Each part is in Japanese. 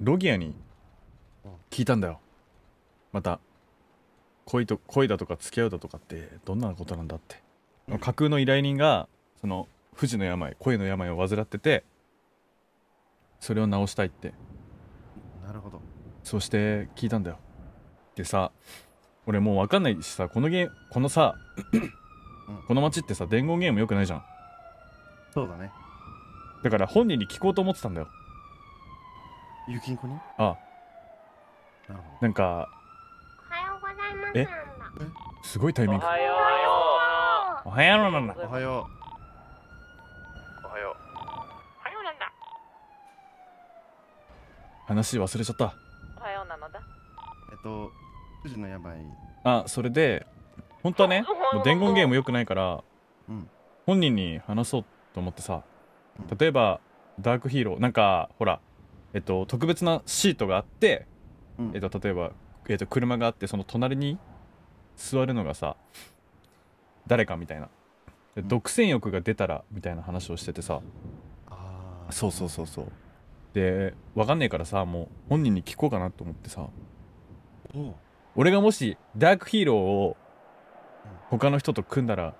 ロギアに聞いたんだよまた恋と恋だとか付き合うだとかってどんなことなんだって架空の依頼人がその不治の病恋の病を患っててそれを治したいってなるほどそうして聞いたんだよでさ俺もう分かんないしさこのゲーこのさこの街ってさ伝言ゲームよくないじゃんそうだねだから本人に聞こうと思ってたんだよゆきんこにああなんかおはようございますえすごいタイミングおはようおはようなんだおはようおはようおはようなんだ話忘れちゃったおはようなのだえっと富士の病あそれで本当はねもう伝言ゲームよくないから、うん、本人に話そうと思ってさ例えばダークヒーローなんかほらえっと、特別なシートがあって、うん、えっと、例えば、えっと、車があってその隣に座るのがさ誰かみたいな、うん、独占欲が出たらみたいな話をしててさあそうそうそうそうで分かんねえからさもう本人に聞こうかなと思ってさ俺がもしダークヒーローを他の人と組んだら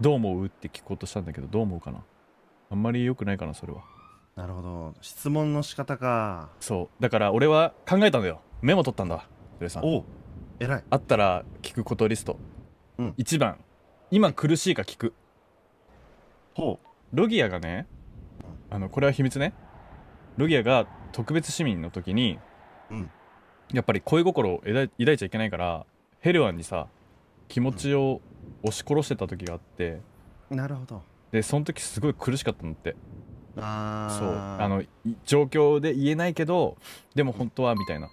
どう思うって聞こうとしたんだけどどう思うかなあんまり良くないかなそれはなるほど質問の仕方かそうだから俺は考えたんだよメモ取ったんだジさんお偉いあったら聞くことリスト、うん、1番今苦しいか聞くほうロギアがねあのこれは秘密ねロギアが特別市民の時に、うん、やっぱり恋心を抱いちゃいけないからヘルワンにさ気持ちを押し殺してた時があって、うん、なるほどでその時すごい苦しかったんだってそうあの状況で言えないけどでも本当はみたいな、うん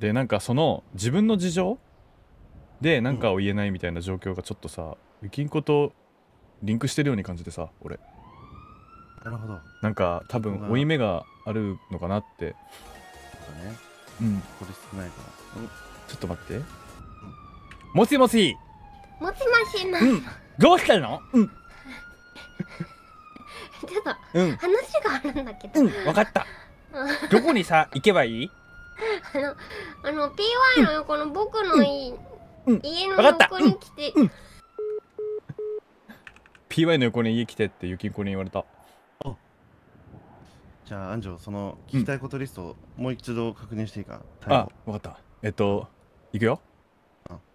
でなんかその自分の事情で何かを言えないみたいな状況がちょっとさ、ゆきんことリンクしてるように感じてさ俺なるほどなんか多分負い目があるのかなってそうだねうんこれ少ないから、うん、ちょっと待って、うん、もしもしもしもしも、うん、どうしたのうんちょっと、うん、話があるんだけど。うん、分かった。どこにさ、行けばいいあの、あの、PY の横の僕のい、うん、家の横に来て。うん、PY の横に家来てってゆきんこに言われた。じゃあ、安城、その聞きたいことリスト、もう一度確認していいか、あ、分かった。えっと、いくよ。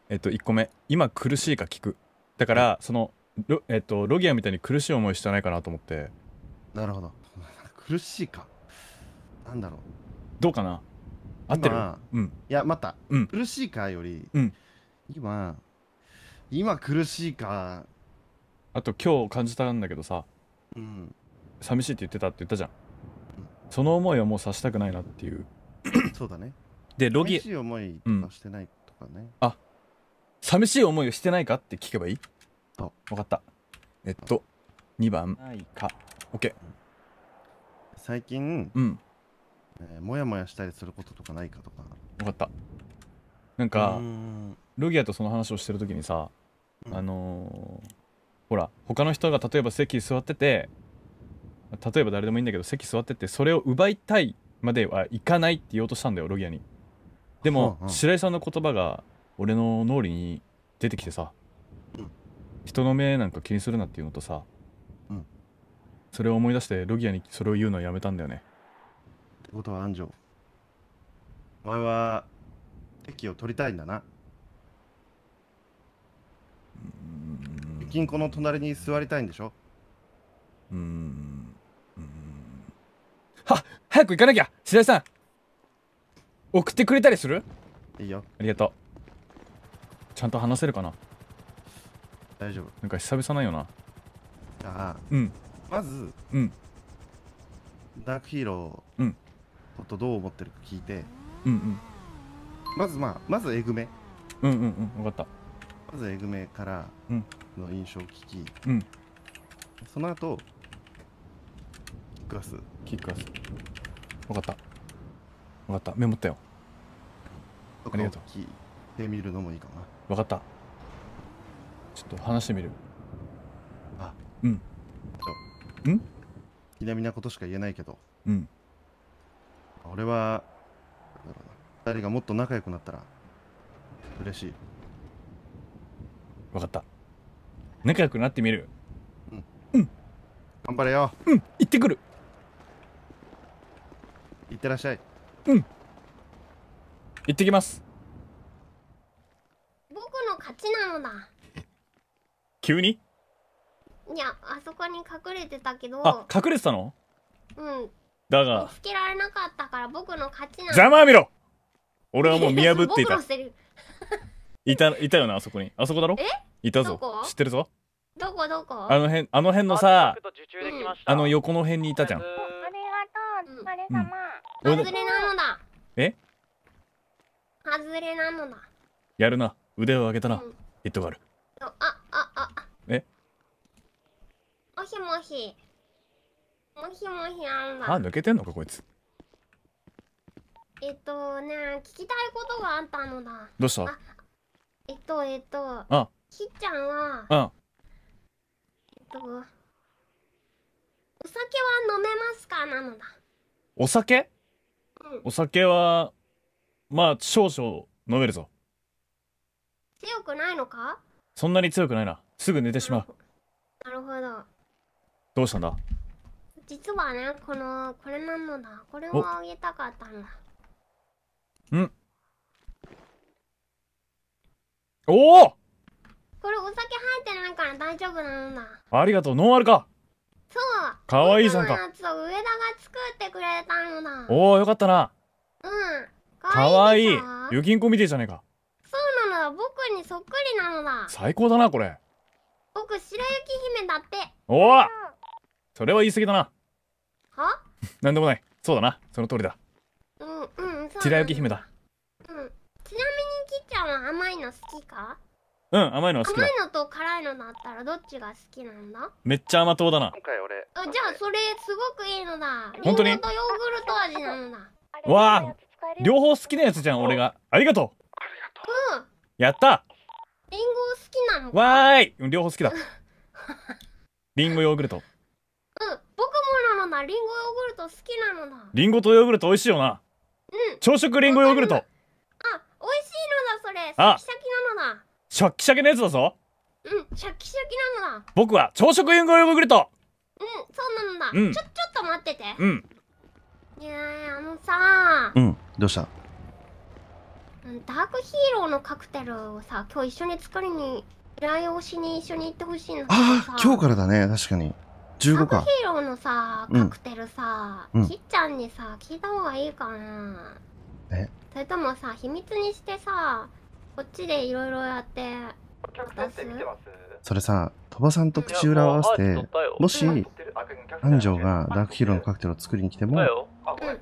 えっと、1個目。今苦しいか聞く。だから、その、ロ,、えっと、ロギアみたいに苦しい思いしてないかなと思ってなるほど 苦しいかなんだろうどうかな合ってるうんいやまた、うん、苦しいかより、うん、今今苦しいかあと今日感じたんだけどさ、うん、寂しいって言ってたって言ったじゃん、うん、その思いはもうさしたくないなっていうそうだねでロギ寂しい思いとかしてないとかね、うん、あ寂しい思いをしてないかって聞けばいいと分かったえっと2番ないか OK 最近、うんえヤモヤしたりすることとかないかとか分かったなんかロギアとその話をしてる時にさ、あのー、ほら他の人が例えば席座ってて例えば誰でもいいんだけど席座っててそれを奪いたいまではいかないって言おうとしたんだよロギアにでも、白井さんの言葉が俺の脳裏に出てきてさ、うん、人の目なんか気にするなっていうのとさ、うん、それを思い出してロギアにそれを言うのはやめたんだよねってことは安城お前は敵を取りたいんだな金庫の隣に座りたいんでしょうんは早く行かなきゃ白井さん送ってくれたりするいいよありがとうちゃんと話せるかな大丈夫なんか久々なんよなじゃあうんまずうんダークヒーローうんことどう思ってるか聞いてうんうんまずまあまずえぐめうんうんうん分かったまずえぐめからの印象を聞き、うん、その後キックアスキックアス分かった分かったメモったよありがとう聞いてみるのもいいかな分かったちょっと話してみるあうんうん気なみなことしか言えないけどうん俺は二人がもっと仲良くなったら嬉しい分かった仲良くなってみるうんうん頑張れようん行ってくる行ってらっしゃいうん行ってきます僕の勝ちなのだ急にいやあそこに隠れてたけどあ隠れてたのうんだが見つけられなかったから僕の勝ちなま魔見ろ俺はもう見破っていた いたいたよなあそこにあそこだろえいたぞ知ってるぞどこどこあの辺あの辺のさ、うあの横の辺にいたじゃんありがとうお疲れ様、うん、外れなのだえ外れなのだやるな腕を上げたな、うん、ヘッドがあるあもしもし。もしもし、あんば。あ、抜けてんのか、こいつ。えっとね、聞きたいことがあったのだ。どうしたえっと、えっと。あきっちゃんは。うん。えっと。お酒は飲めますかなのだ。お酒、うん、お酒は、まあ、少々飲めるぞ。強くないのかそんなに強くないな。すぐ寝てしまう。なるほど。どうしたんだ実はね、この、これなのだ。これをあげたかったんだ。うんおおこれお酒入ってないから大丈夫なんだ。ありがとう、ノンアルか。そう。かわいいゃんか。上田が作ってくれたのだ。おお、よかったな。うん。かわいい。ゆきんこみてえじゃねえか。そうなのだ。僕にそっくりなのだ。最高だな、これ。僕、白雪姫だって。おおそれは言い過ぎだなはなんでもないそうだなその通りだうんうん白雪姫だうんちなみにきっちゃんは甘いの好きかうん甘いの好き甘いのと辛いのだったらどっちが好きなんだめっちゃ甘党だな今回俺あじゃあそれすごくいいのだ本当にヨーグルト味なのだわあ両方好きなやつじゃん俺がありがとううんやったリンゴ好きなのわーい両方好きだリンゴヨーグルトマリンゴヨーグルト好きなのだリンゴとヨーグルト美味しいよなうん朝食リンゴヨーグルトあ美味しいのだそれシャキシャキなのだシャキシャキのやつだぞうんシャキシャキなのだ僕は朝食リンゴヨーグルトうんそうなのだ、うん、ちょちょっと待っててうんいやあのさうんどうしたダークヒーローのカクテルをさ今日一緒に作りに依頼をしに一緒に行ってほしいのああ今日からだね確かに十五か。ヒーローのさ、カクテルさ、うん、きっちゃんにさ、聞いた方がいいかな。えそれともさ、秘密にしてさ、こっちでいろいろやって、渡すそれさ、鳥羽さんと口裏を合わせて、もし、安城がダークヒーローのカクテルを作りに来ても、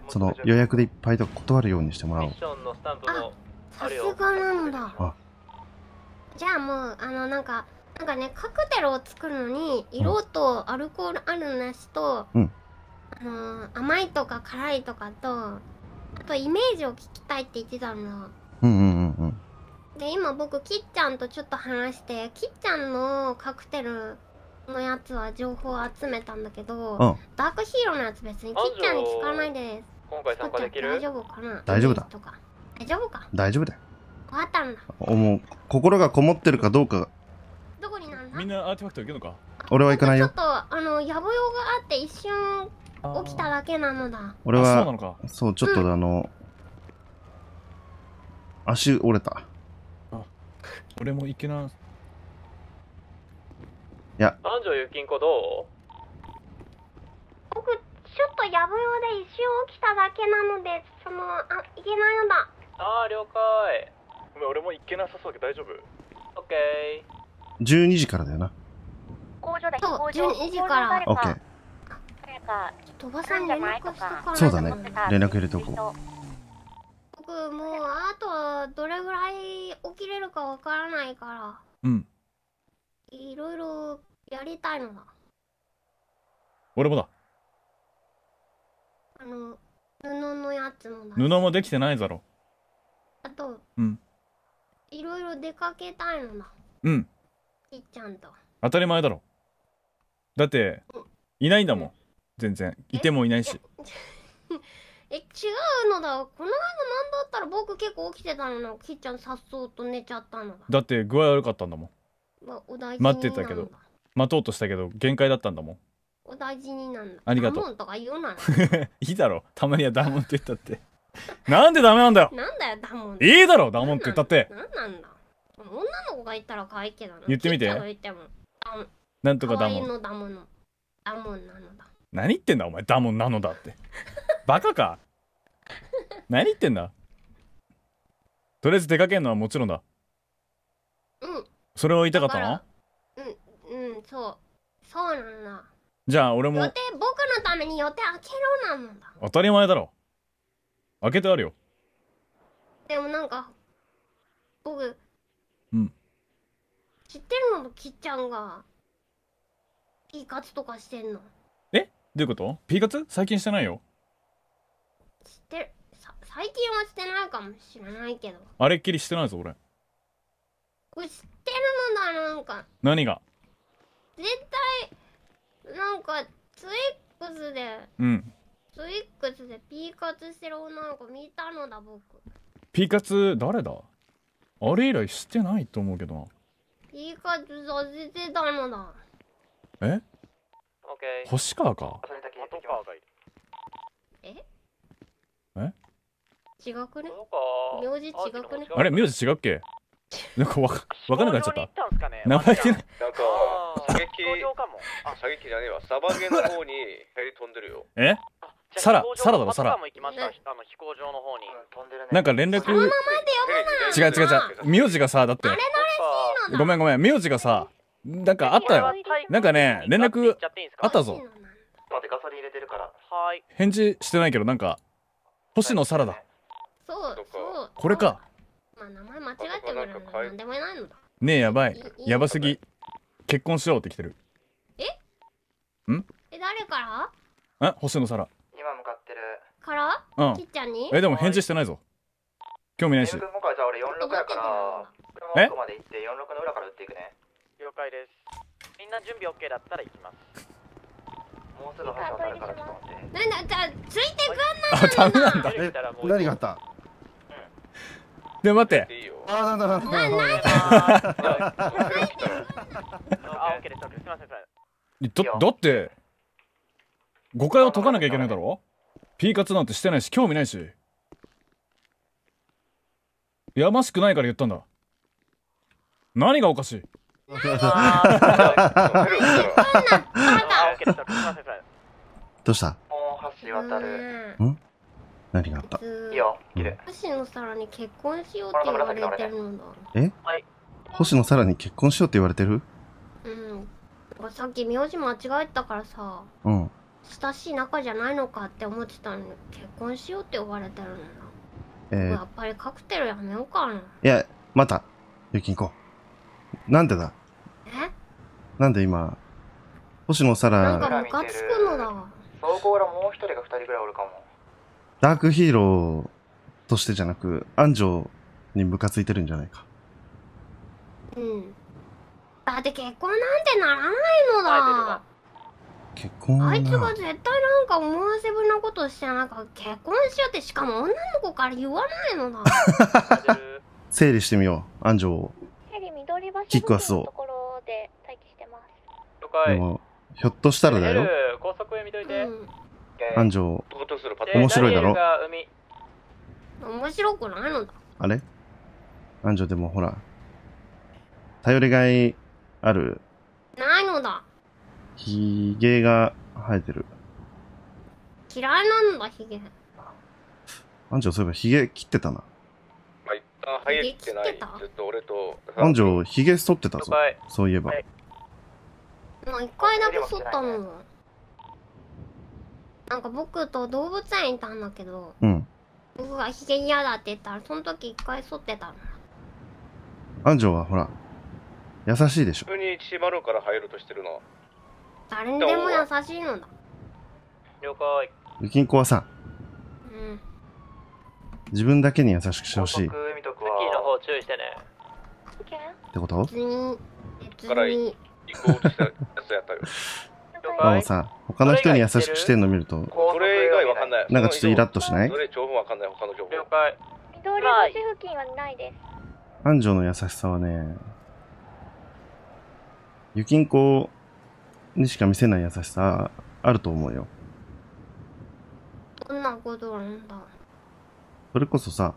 その予約でいっぱいとか断るようにしてもらおう。あ、さすがなんだ。じゃあもう、あの、なんか、なんかねカクテルを作るのに色とアルコールあるなしと、うん、あのー、甘いとか辛いとかとあとイメージを聞きたいって言ってたの。うんうんうん、で今僕きっちゃんとちょっと話してきっちゃんのカクテルのやつは情報を集めたんだけど、うん、ダークヒーローのやつ別にきっちゃんに聞かないで今回参加できる大丈夫かな大丈夫だ大丈夫か大丈夫だよ分ったんだもう心がこもってるかどうかみんなアーティファクト行るのか俺は行かないよちょっとあの野暮用があって一瞬起きただけなのだ俺はそうなのかそうちょっとあの、足折れたあ俺も行けないいや安城ゆきんこどう僕ちょっと野暮用で一瞬起きただけなのでそのあ行けないのだああ了解俺も行けなさそうだけど大丈夫オッケー12時からだよなそう12時からオッケー鳥羽さん連絡したからそうだね連絡入れておこう僕もうあとはどれぐらい起きれるかわからないからうんいろいろやりたいのだ俺もだあの布のやつもだ布もできてないだろあとうんいろいろ出かけたいのだうんきちゃんと当たり前だろだっていないんだもん全然いてもいないし え違うのだこの間なんだったら僕結構起きてたのきっちゃんさっそうと寝ちゃったのだだって具合悪かったんだもん、まあ、待ってたけど待とうとしたけど限界だったんだもんお大事になんだありがとう いいだろたまにはダーモンって言ったってなんでダメなんだよなんだよダモンいいだろダーモンって言ったってなんなんだ女の子がいたら可愛いけどな。言ってみて。てなんとかダモン。ダモンダモンなのだ。何言ってんだお前ダモンなのだって。バカか。何言ってんだとりあえず出かけるのはもちろんだ。うん。それを言いたかったのうんうんそうそうなんだじゃあ俺も予定僕のために予定開けろなんだ当たり前だろ開けてあるよでもなんか僕知ってるのきっちゃんがピツとかしてんのえどういうことピーカツ最近してないよ知ってる最近はしてないかもしれないけどあれっきりしてないぞ俺これ知ってるのだなんか何が絶対なんかツイックスでうんツイックスでピーカツしてる女の子見たのだ僕ピーカツ誰だあれ以来してないと思うけどないい感じさせてたのだえ星川かええ違くね名字違くねあれ名字違っけ なんかわかわかんなくなっちゃった。名前ってなんか射撃。射撃じゃねえわ。サバゲの方にヘリ飛んでるよ。え？サラサラだろサラなんか連絡違う違う違う名字がさだってごめんごめん名字がさなんかあったよなんかね連絡あったぞ返事してないけどなんか星野サラだそうそうこれかねえやばいやばすぎ結婚しようって来てるえんえ誰からえ星野サラからうんきっちゃんにえでも返事してないぞ興味ないしえ今回車まで行って46の裏から打っていくね了解ですみんな準備 OK だったら行きますもうすぐ橋渡るからちょっと待ってなんだじゃついてくんなあダメなんだえ何があったで待ってあなんあ、なんだなんだなんだあ OK です o すみませんだだって誤解を解かなきゃいけないだろうピーカツなんてしてないし興味ないしやましくないから言ったんだ何がおかしい どうした橋渡るん何があったいいよ、綺麗星野さらに結婚しようって言われてるのだえ、はい、星野さらに結婚しようって言われてるうんさっき名字間違えたからさうん親しい仲じゃないのかって思ってたのに結婚しようって言われてるのな、えー、やっぱりカクテルやめようかないやまたゆきんこなんでだえなんで今星野さらなんかムカつくのだそこらもう一人が二人ぐらいおるかもダークヒーローとしてじゃなく安城にムカついてるんじゃないかうんだって結婚なんてならないのだ結婚あいつが絶対なんか思わせぶなことしてなんか結婚しようってしかも女の子から言わないのだ 整理してみよう安城をキックはそうでもひょっとしたらだよ安城、面白いだろ面白くないのだあれ安城でもほら頼りがいあるないのだヒゲが生えてる。嫌いなんだ、ひげ。安城、そういえばヒゲ切ってたな。まあ、一旦生えてない。ずっと俺と。安城、ヒゲ剃ってたぞ。そういえば。はい、一回だけ剃ったもん。なんか僕と動物園にいたんだけど、うん、僕がヒゲ嫌だって言ったら、その時一回剃ってたの。安城はほら、優しいでしょ。普通に千葉から入ろうとしてるの。誰にでも優しいのだ了解きんこはさ、うん、自分だけに優しくしてほしい注意してね。ってこと別に、別に。行こうとしたやつやったよ。さ他の人に優しくしてんの見ると、それ以外わかんない。なんかちょっとイラッとしないそれわかんない、他の情報。了解。安城の優しさはね、ゆきんこをにしか見せない優しさあると思うよどんなことなんだそれこそさ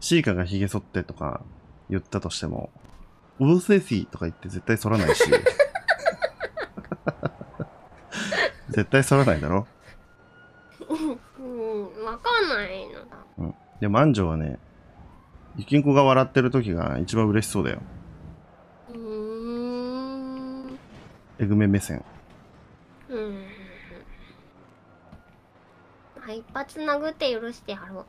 シーカが髭げ剃ってとか言ったとしても「うるせえーとか言って絶対剃らないし 絶対剃らないだろうんわかんないのだ、うん、でも安城はねゆきんこが笑ってる時が一番嬉しそうだよえぐめ目線うん一発殴って許してやろう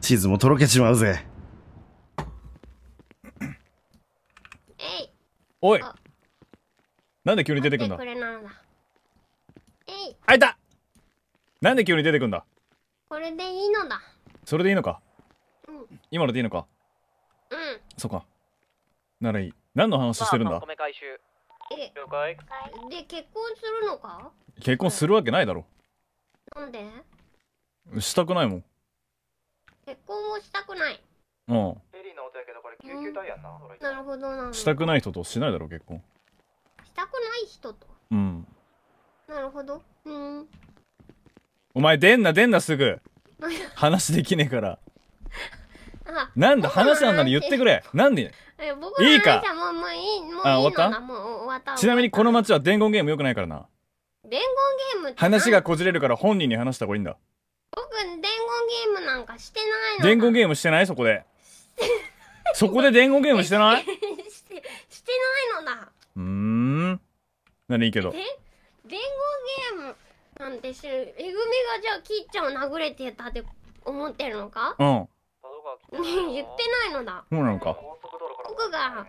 チーズもとろけちまうぜえいおいなんで急に出てくんだえいあいたなんで急に出てくんだこれでいいのだそれでいいのか、うん、今のでいいのかうんそっかならいい何の話してるんだ了解で結婚するのか結婚するわけないだろなんでしたくないもん結婚もしたくないうんなるほどなしたくない人としないだろ結婚したくない人とうんなるほどうんお前出んな出んなすぐ 話できねえからなんだ話なんなら言ってくれなんでいいかあ終わったちなみにこの街は伝言ゲームよくないからな伝言ゲーム話がこじれるから本人に話した方がいいんだ僕伝言ゲームなんかしてないの伝言ゲームしてないそこで そこで伝言ゲームしてないしてしてないのだうん何いいけど伝言ゲームなんてしえぐみがじゃあきっちゃんを殴れてたって思ってるのかうん 言ってないのだそうなのか僕が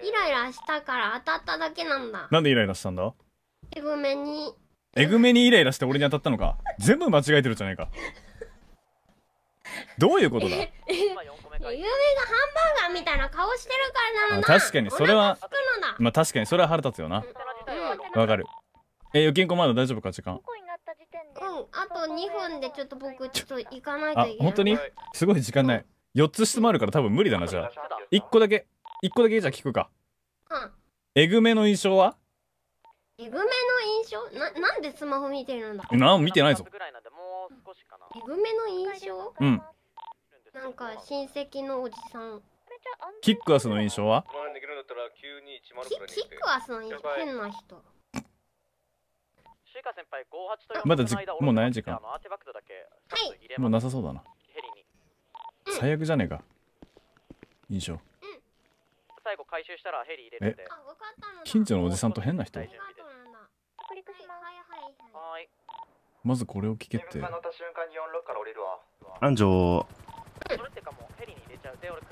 イライラしたから当たっただけなんだなんでイライラしたんだえぐめにえぐめにイライラして俺に当たったのか全部間違えてるじゃないかどういうことだゆうがハンバーガーみたいな顔してるからなのだ確かにそれはまあ確かにそれは腹立つよなわ、うん、かるえ預金庫まだ大丈夫か時間うんあと2分でちょっと僕ちょっと行かないといけないあ本当にすごい時間ない4つ質問あるから多分無理だなじゃあ1個だけ一個だけじゃ聞くか。うん。えぐめの印象はえぐめの印象な、なんでスマホ見てるんだえなん見てないぞ。えぐめの印象うん。なんか親戚のおじさん。キックアスの印象はキキックアスの印象変な人。まだじもう何時間はいもうなさそうだな。最悪じゃねえか。印象。最後回収したらヘリ入れるんで。近所のおじさんと変な人。まずこれを聞けて。安城。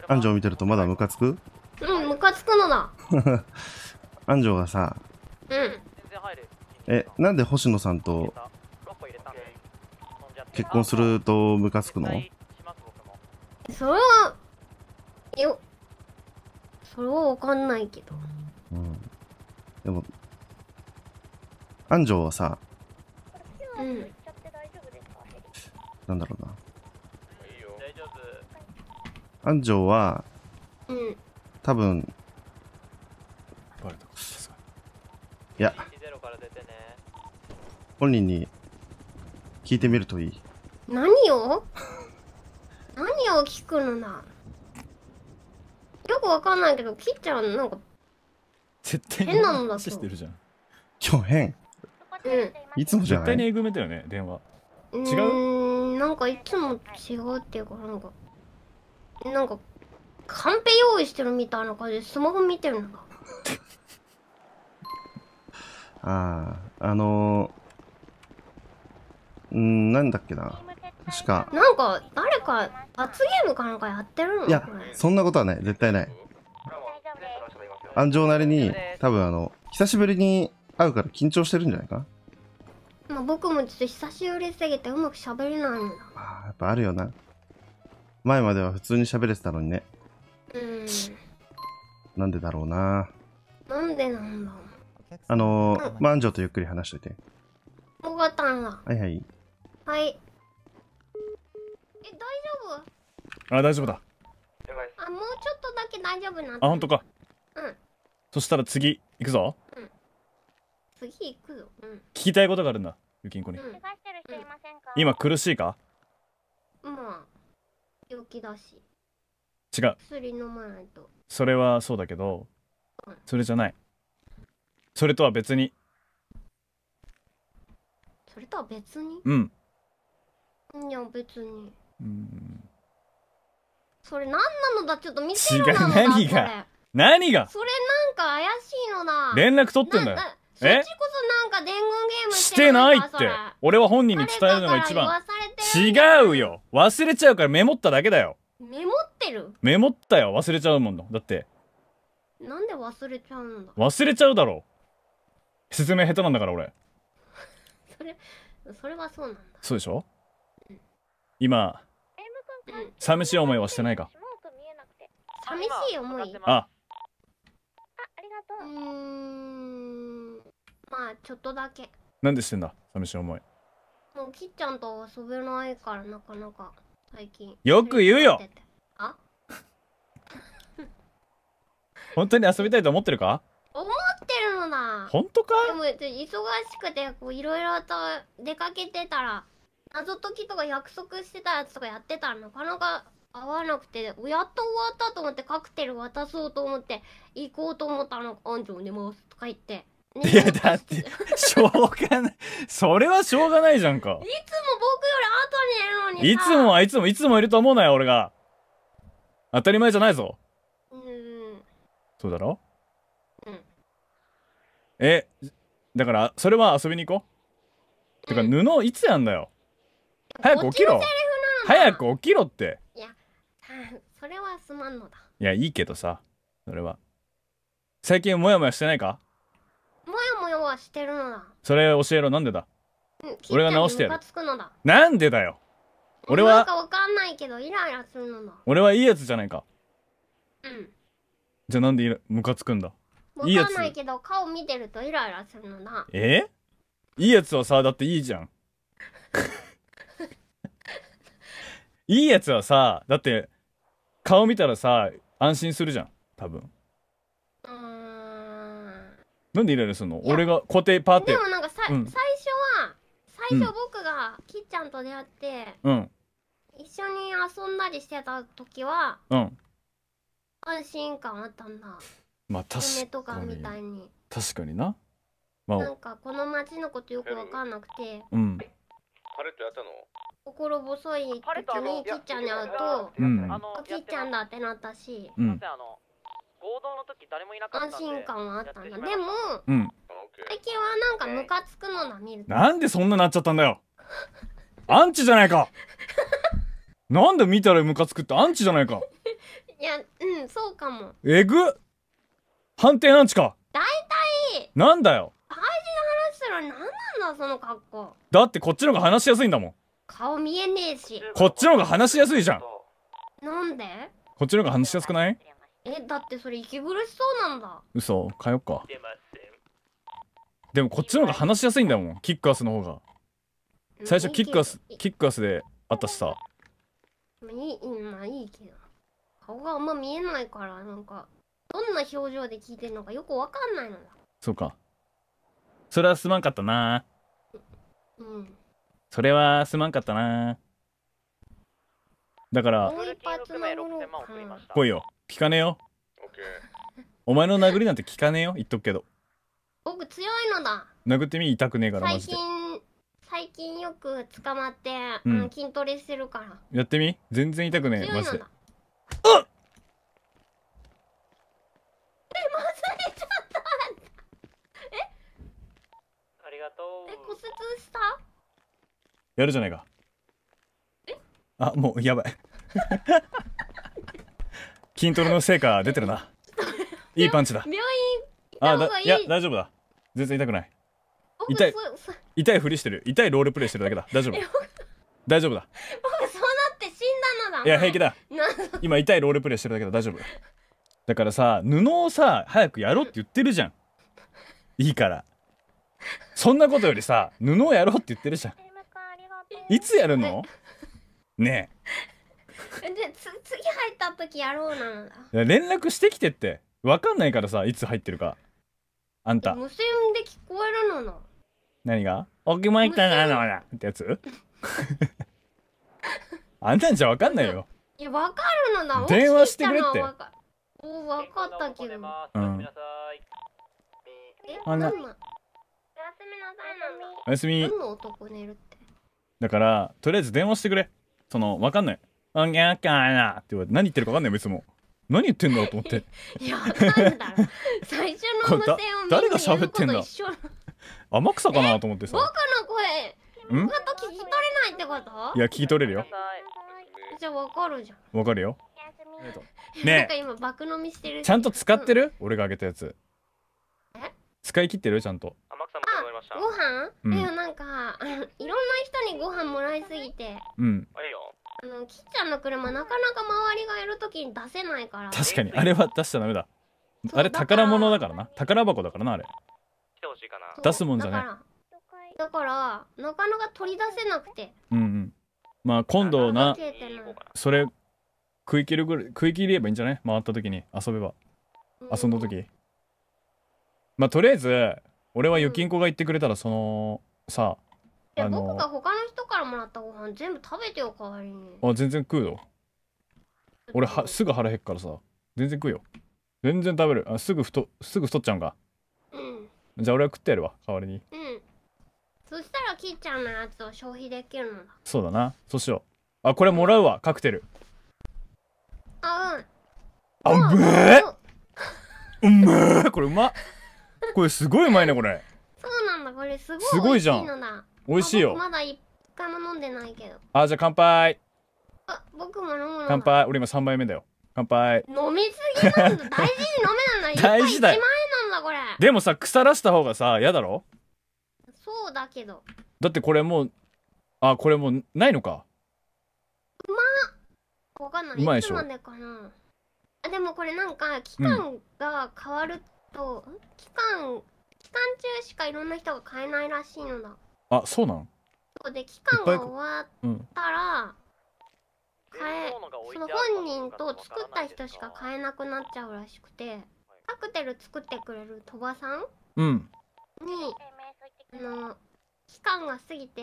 安城見てるとまだムカつくうんムカつくのだ 安城がさうんえなんで星野さんと結婚するとムカつくのそれはよそれは分かんないけど。うん。でも、安城はさ、うん。なんだろうな。安城は、うん。多分、バいや、本人に聞いてみるといい。何を 何を聞くのなよくわかんないけど、きっちゃん、なんか。絶対変なのだし。してるじゃん。今日変。うん。いつもじゃない。絶対にえぐめだよね、電話。違う。なんかいつも違うっていうか、なんか。なんか。カンペ用意してるみたいな感じで、スマホ見てるのか。ああ、あのー。うん、なんだっけな。確か。なんか、誰か罰ゲームかなんかやってるのいやそんなことはない絶対ない安城なりに多分あの久しぶりに会うから緊張してるんじゃないかまあ僕もちょっと久しぶりすぎてうまくしゃべれないんだあやっぱあるよな前までは普通にしゃべれてたのにねうんなんでだろうななんでなんだあのー、安城とゆっくり話しといて分かったんだはいはいはいえ大あ大丈夫だあもうちょっとだけ大丈夫なあ本当かうんそしたら次行くぞ、うん、次行くぞ、うん、聞きたいことがあるんだゆきんこに、うん、今苦しいかまあ病気だし違う薬飲まないとそれはそうだけど、うん、それじゃないそれとは別にそれとは別にうんいや別にうんそれ何なのだちょっと見せろなのだ何が何がそれなんか怪しいのだ連絡取ってんだよそっちこそなんか伝言ゲームしてないって俺は本人に伝えるのが一番違うよ忘れちゃうからメモっただけだよメモってるメモったよ忘れちゃうもんだだってなんで忘れちゃうんだ忘れちゃうだろ説明下手なんだから俺それそれはそうなんだそうでしょ、うん、今寂しい思いはしてないか寂しい思いあありがとううんまあちょっとだけなんでしてんだ寂しい思いもうきっちゃんと遊べないからなかなか最近よく言うよあ 本当に遊びたいと思ってるか思ってるのだ本当かでも忙しくてこういろいろと出かけてたら謎解きとか約束してたやつとかやってたらなかなか合わなくてやっと終わったと思ってカクテル渡そうと思って行こうと思ったの安城寝ますとか言って。いやだって しょうがないそれはしょうがないじゃんかいつも僕より後にいるのにいつもはいつもいつもいると思うなよ俺が当たり前じゃないぞうんそうだろうんえだからそれは遊びに行こう、うん、てか布いつやんだよ早く起きろ早く起きろっていやそれはすまんのだいやいいけどさそれは最近モヤモヤしてないかモヤモヤはしてるのだそれ教えろなんでだ俺が直してやるなんでだよ俺はなんかわかんないけどイライラするのだ俺はいいやつじゃないかうんじゃあなんでムカつくんだわかんないけど顔見てるとイライラするのだえいいやつはさだっていいじゃんいいやつはさ、だって、顔見たらさ、安心するじゃん。多分。うーん。なんでイライラするの俺が固定パーって。でもなんかさ、うん、最初は、最初僕がきっちゃんと出会って、うん。一緒に遊んだりしてた時は、うん。安心感あったんだ。まあ確かに。とかみたいに。確かにな。まあ、なんかこの町のことよく分かんなくて。うん。彼とやったの心細い時にきっちゃんに会うと、あのあっちゃんだってなったし、あのの合同時誰もいうん、安心感はあったんだでも、最近はなんかムカつくのな見るなんでそんななっちゃったんだよ アンチじゃないか なんで見たらムカつくってアンチじゃないか いやうんそうかもえぐ判定アンチか大体なんだよ大事な話したら何なんだその格好だってこっちの方が話しやすいんだもん顔見えねえしこっちの方が話しやすいじゃんなんでこっちの方が話しやすくないえだってそれ息苦しそうなんだ嘘通っかでもこっちの方が話しやすいんだもんキックアスの方が最初キックアスキックアスであったしさいいまあいいけど顔があんま見えないからなんかどんな表情で聞いてるのかよくわかんないのだそうかそれはすまんかったなうんそれはすまんかったなだから来いよ聞かねえよお前の殴りなんて聞かねえよ言っとくけど僕強いのだ殴ってみ痛くねえから最近最近よく捕まって、うん、筋トレしてるからやってみ全然痛くねえマジであっえまずいちっえありがとうえ骨折したやるじゃないかあもうやばい 筋トレの成果出てるないいパンチだ病院あだいや大丈夫だ全然痛くない痛い痛いふりしてる痛いロールプレイしてるだけだ大丈夫大丈夫だ僕そうなって死んだのだいや平気だ今痛いロールプレイしてるだけだ大丈夫だからさ布をさ早くやろうって言ってるじゃんいいからそんなことよりさ布をやろうって言ってるじゃんいつやるのねえ。でつ次入った時やろうなんだ。いや連絡してきてって。わかんないからさ、いつ入ってるか。あんた、無線で聞こえるのな。何がおきまいたなのなってやつあんたんじゃわかんないよ。いやわかるのな。電話してくれって起きわかおわかったけど。え、ううんん。あなおやすみなさいなみ。おやすみ。何の男寝るって。だから、とりあえず電話してくれ。その、わかんない。あんげんかなって言われて、何言ってるかわかんないもいつも。何言ってんだろうと思って。いや、わんだ 最初の無線を見誰が喋ってんだ天草かなと思ってさ。僕の声、僕と聞き取れないってこといや、聞き取れるよ。じゃあわかるじゃん。わかるよ。ねえ。ちゃんと使ってる、うん、俺があげたやつ。使い切ってるちゃんと。天したご飯、うん、なんか いろんな人にご飯もらいすぎてうんあのきっちゃんの車なかなか周りがいるときに出せないから確かにあれは出しちゃダメだあれ宝物だからな宝箱だからなあれ出すもんじゃないだからなかなか取り出せなくてうんうんまあ今度なそれ食い切るぐらい食い切ればいいんじゃない回った時に遊べば、遊んだ時まあとりあえず俺は預金庫が言ってくれたらそのさいやあの僕が他の人からもらったご飯全部食べてよ代わりにあ全然食うよ俺はすぐ腹減っからさ全然食うよ全然食べるあすぐ太すぐ太っちゃうんかうんじゃあ俺は食ってやるわ代わりにうんそしたらきいちゃんのやつを消費できるのだそうだなそうしようあこれもらうわカクテルあうんあうぶえうめえこれうまっこれすごいうまいねこれそうなんだこれすごいすごいじゃん美味しいよまだ一回も飲んでないけどあじゃあ乾杯あ僕も飲む乾杯俺今三杯目だよ乾杯飲みすぎなんだ大事に飲めなんだ 大事だ1万円なんだこれでもさ腐らした方がさ嫌だろそうだけどだってこれもうあこれもうないのかうまわかんないうまいでしょあでもこれなんか期間が変わるっと期間期間中しかいろんな人が買えないらしいのだあそうなんそうで期間が終わったら買え、その本人と作った人しか買えなくなっちゃうらしくてカクテル作ってくれる鳥羽さん、うん、にあの期間が過ぎて、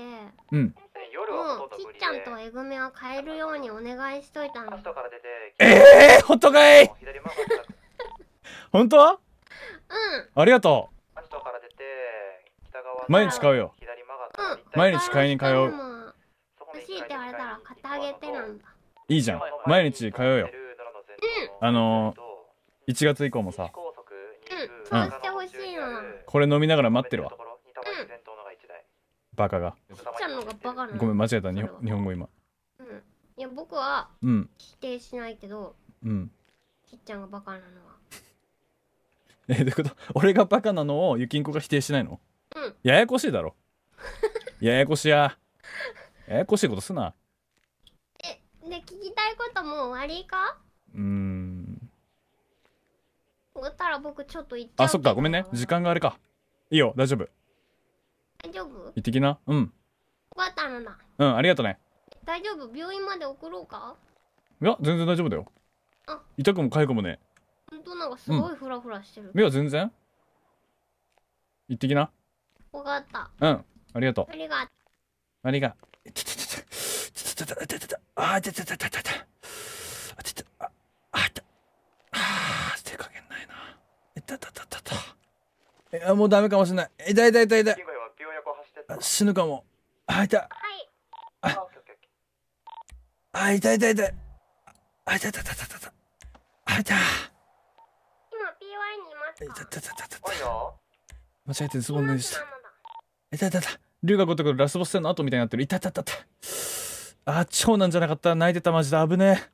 うん、もうきっちゃんとえぐめは変えるようにお願いしといたのええー、本当かい本当うんありがとう毎日買うよ、うん、毎日買いに通う欲しいって言われたら買ってあげてなんだいいじゃん毎日通うよ、うん、あのー、1月以降もさうん、そうしてほしいな、これ飲みながら待ってるわうんバカがっちゃんのがバカごめん間違えた日本語今うんいや僕は否定しないけどうんきっちゃんがバカなのはえどういうこと俺がバカなのをゆきんこが否定しないの、うん、ややこしいだろ ややこしやややこしいことすなえで聞きたいこともう終わりかうん終わったら僕ちょっと行っちゃうあそっかごめんね時間があれかいいよ大丈夫大丈夫行ってきなうんよかったのなうんありがとね大丈夫病院まで送ろうかいや全然大丈夫だよあ痛くも痒くもね本当なんかすごいフラフラしてる。目は全然行ってきな。わかった。うん。ありがとう。ありがとう。ありが。とうあょちょちょちょちょあちょちょあああたあ手加減ないな。いたたたたた。えもうダメかもしれない。痛い痛い痛い痛い。死ぬかも。あいた。はい。ああ痛い痛い痛い。あいたたたたたた。あいた。いたたたたた間違えてズボン脱いしたえ、たたた龍が如くラスボス戦の後みたいになってるいたたたたあ長男じゃなかった泣いてたマジで危ねえ